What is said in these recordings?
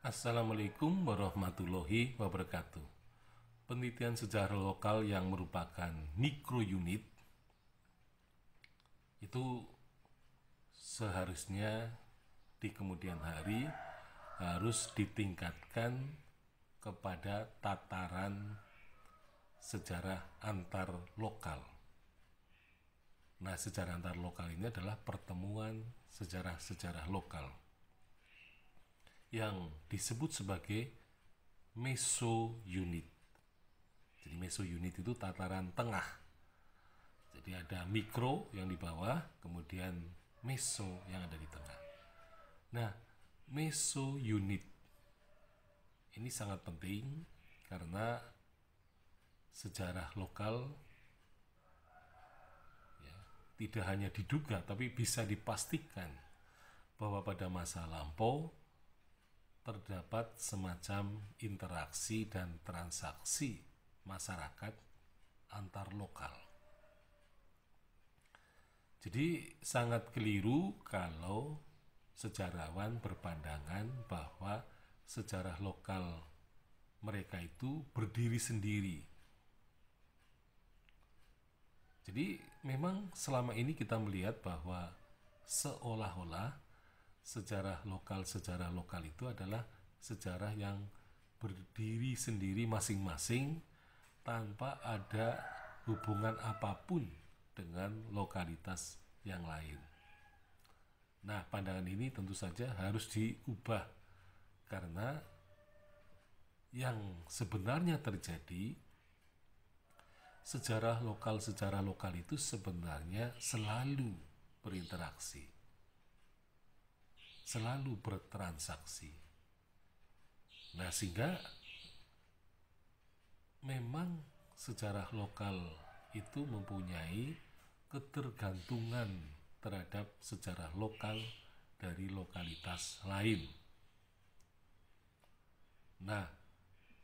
Assalamualaikum warahmatullahi wabarakatuh. Penelitian sejarah lokal yang merupakan mikro unit itu seharusnya di kemudian hari harus ditingkatkan kepada tataran sejarah antar lokal. Nah, sejarah antar lokal ini adalah pertemuan sejarah-sejarah lokal yang disebut sebagai meso unit. Jadi meso unit itu tataran tengah. Jadi ada mikro yang di bawah, kemudian meso yang ada di tengah. Nah, meso unit ini sangat penting karena sejarah lokal ya, tidak hanya diduga tapi bisa dipastikan bahwa pada masa lampau terdapat semacam interaksi dan transaksi masyarakat antar lokal. Jadi sangat keliru kalau sejarawan berpandangan bahwa sejarah lokal mereka itu berdiri sendiri. Jadi memang selama ini kita melihat bahwa seolah-olah sejarah lokal sejarah lokal itu adalah sejarah yang berdiri sendiri masing-masing tanpa ada hubungan apapun dengan lokalitas yang lain. Nah, pandangan ini tentu saja harus diubah karena yang sebenarnya terjadi sejarah lokal sejarah lokal itu sebenarnya selalu berinteraksi selalu bertransaksi. Nah, sehingga memang sejarah lokal itu mempunyai ketergantungan terhadap sejarah lokal dari lokalitas lain. Nah,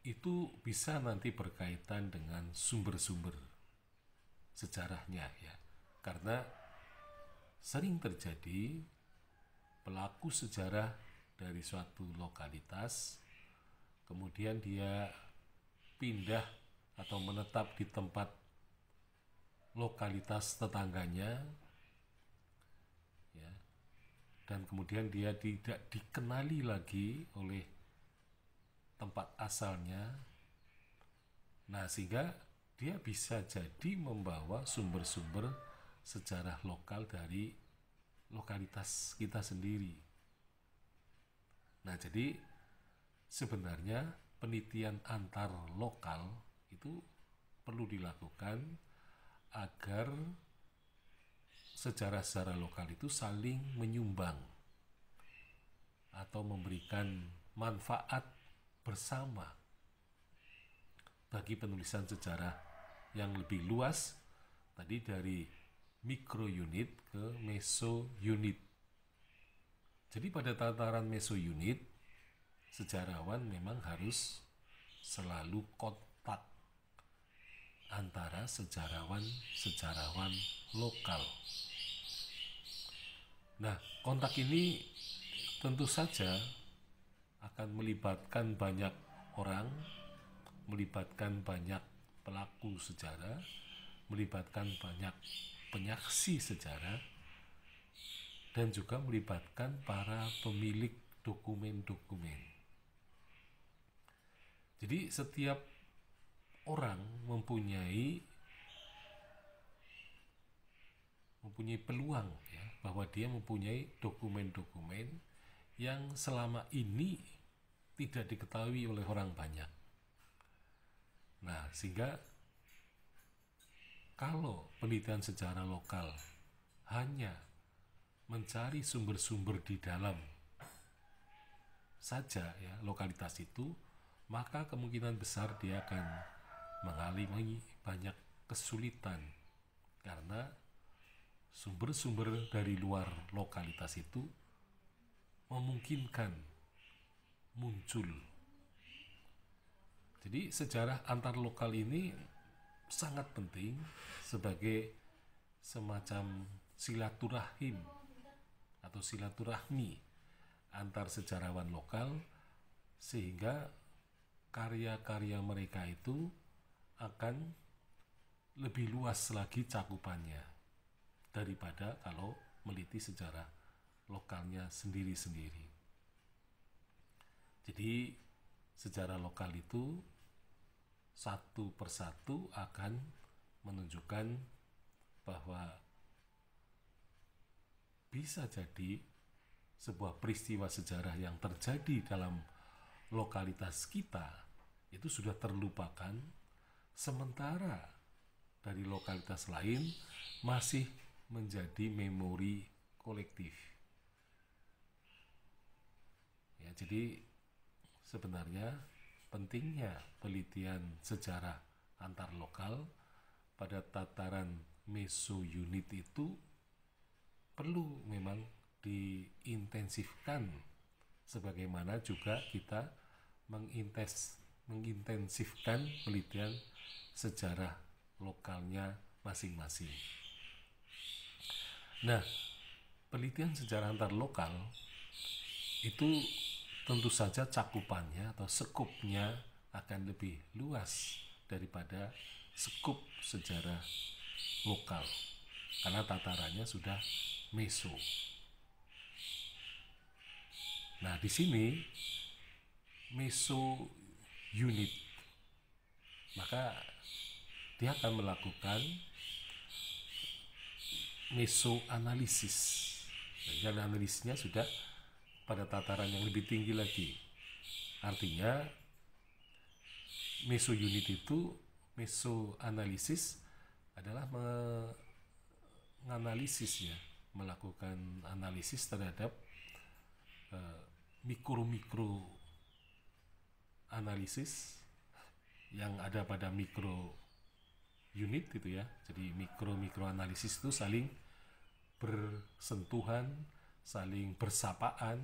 itu bisa nanti berkaitan dengan sumber-sumber sejarahnya ya. Karena sering terjadi pelaku sejarah dari suatu lokalitas, kemudian dia pindah atau menetap di tempat lokalitas tetangganya, ya, dan kemudian dia tidak dikenali lagi oleh tempat asalnya. Nah, sehingga dia bisa jadi membawa sumber-sumber sejarah lokal dari lokalitas kita sendiri. Nah, jadi sebenarnya penelitian antar lokal itu perlu dilakukan agar sejarah-sejarah lokal itu saling menyumbang atau memberikan manfaat bersama bagi penulisan sejarah yang lebih luas tadi dari mikro unit ke meso unit. Jadi pada tataran meso unit, sejarawan memang harus selalu kontak antara sejarawan-sejarawan lokal. Nah, kontak ini tentu saja akan melibatkan banyak orang, melibatkan banyak pelaku sejarah, melibatkan banyak penyaksi sejarah dan juga melibatkan para pemilik dokumen-dokumen. Jadi setiap orang mempunyai mempunyai peluang ya bahwa dia mempunyai dokumen-dokumen yang selama ini tidak diketahui oleh orang banyak. Nah, sehingga kalau penelitian sejarah lokal hanya mencari sumber-sumber di dalam saja ya lokalitas itu, maka kemungkinan besar dia akan mengalami banyak kesulitan karena sumber-sumber dari luar lokalitas itu memungkinkan muncul. Jadi sejarah antar lokal ini sangat penting sebagai semacam silaturahim atau silaturahmi antar sejarawan lokal sehingga karya-karya mereka itu akan lebih luas lagi cakupannya daripada kalau meliti sejarah lokalnya sendiri-sendiri. Jadi sejarah lokal itu satu persatu akan menunjukkan bahwa bisa jadi sebuah peristiwa sejarah yang terjadi dalam lokalitas kita itu sudah terlupakan sementara dari lokalitas lain masih menjadi memori kolektif. Ya, jadi sebenarnya pentingnya penelitian sejarah antar lokal pada tataran meso unit itu perlu memang diintensifkan sebagaimana juga kita mengintens mengintensifkan penelitian sejarah lokalnya masing-masing. Nah, penelitian sejarah antar lokal itu tentu saja cakupannya atau sekupnya akan lebih luas daripada sekup sejarah lokal karena tatarannya sudah meso. Nah, di sini meso unit maka dia akan melakukan meso analisis. Dan analisnya sudah pada tataran yang lebih tinggi lagi. Artinya meso unit itu meso analisis adalah menganalisis ya, melakukan analisis terhadap eh, mikro-mikro analisis yang ada pada mikro unit gitu ya. Jadi mikro-mikro analisis itu saling bersentuhan saling bersapaan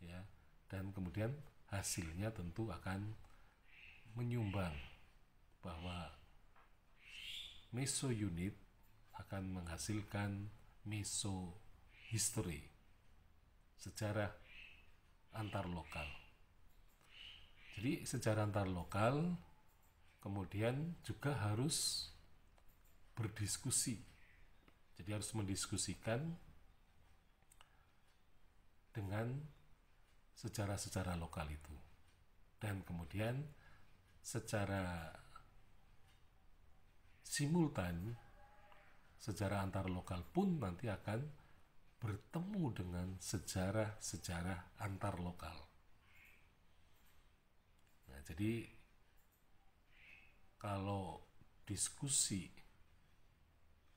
ya dan kemudian hasilnya tentu akan menyumbang bahwa meso unit akan menghasilkan meso history sejarah antar lokal jadi sejarah antar lokal kemudian juga harus berdiskusi jadi harus mendiskusikan dengan sejarah-sejarah lokal itu. Dan kemudian secara simultan sejarah antar lokal pun nanti akan bertemu dengan sejarah-sejarah antar lokal. Nah, jadi kalau diskusi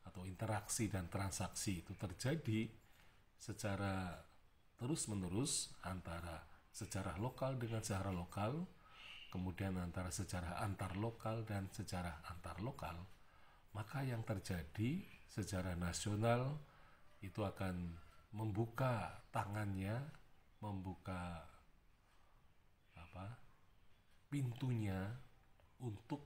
atau interaksi dan transaksi itu terjadi secara terus-menerus antara sejarah lokal dengan sejarah lokal, kemudian antara sejarah antar lokal dan sejarah antar lokal, maka yang terjadi sejarah nasional itu akan membuka tangannya, membuka apa? pintunya untuk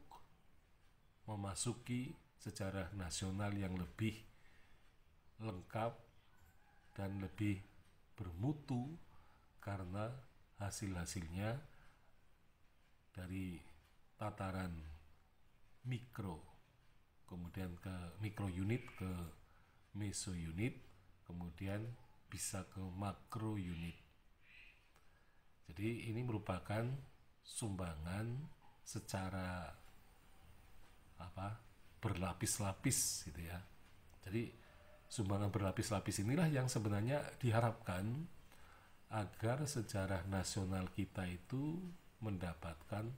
memasuki sejarah nasional yang lebih lengkap dan lebih bermutu karena hasil-hasilnya dari tataran mikro kemudian ke mikro unit ke meso unit kemudian bisa ke makro unit jadi ini merupakan sumbangan secara apa berlapis-lapis gitu ya jadi sumbangan berlapis-lapis inilah yang sebenarnya diharapkan agar sejarah nasional kita itu mendapatkan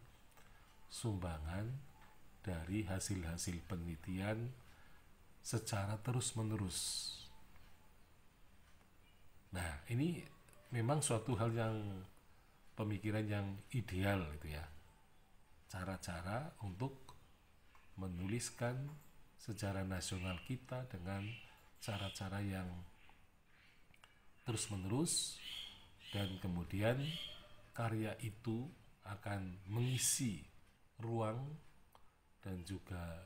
sumbangan dari hasil-hasil penelitian secara terus-menerus. Nah, ini memang suatu hal yang pemikiran yang ideal itu ya. Cara-cara untuk menuliskan sejarah nasional kita dengan cara-cara yang terus-menerus dan kemudian karya itu akan mengisi ruang dan juga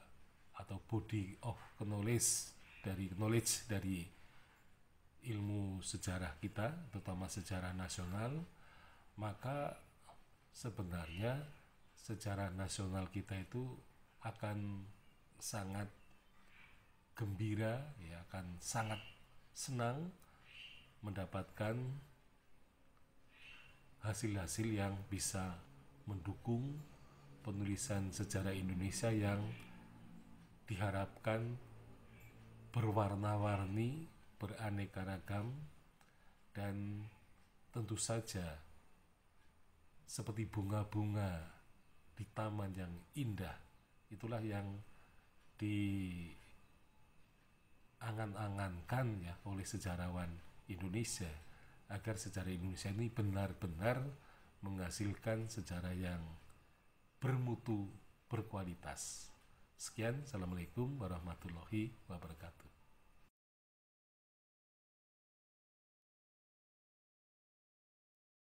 atau body of knowledge dari knowledge dari ilmu sejarah kita terutama sejarah nasional maka sebenarnya sejarah nasional kita itu akan sangat gembira ya akan sangat senang mendapatkan hasil-hasil yang bisa mendukung penulisan sejarah Indonesia yang diharapkan berwarna-warni, beraneka ragam, dan tentu saja seperti bunga-bunga di taman yang indah. Itulah yang di diangan-angankan ya oleh sejarawan Indonesia agar sejarah Indonesia ini benar-benar menghasilkan sejarah yang bermutu berkualitas. Sekian, Assalamualaikum warahmatullahi wabarakatuh.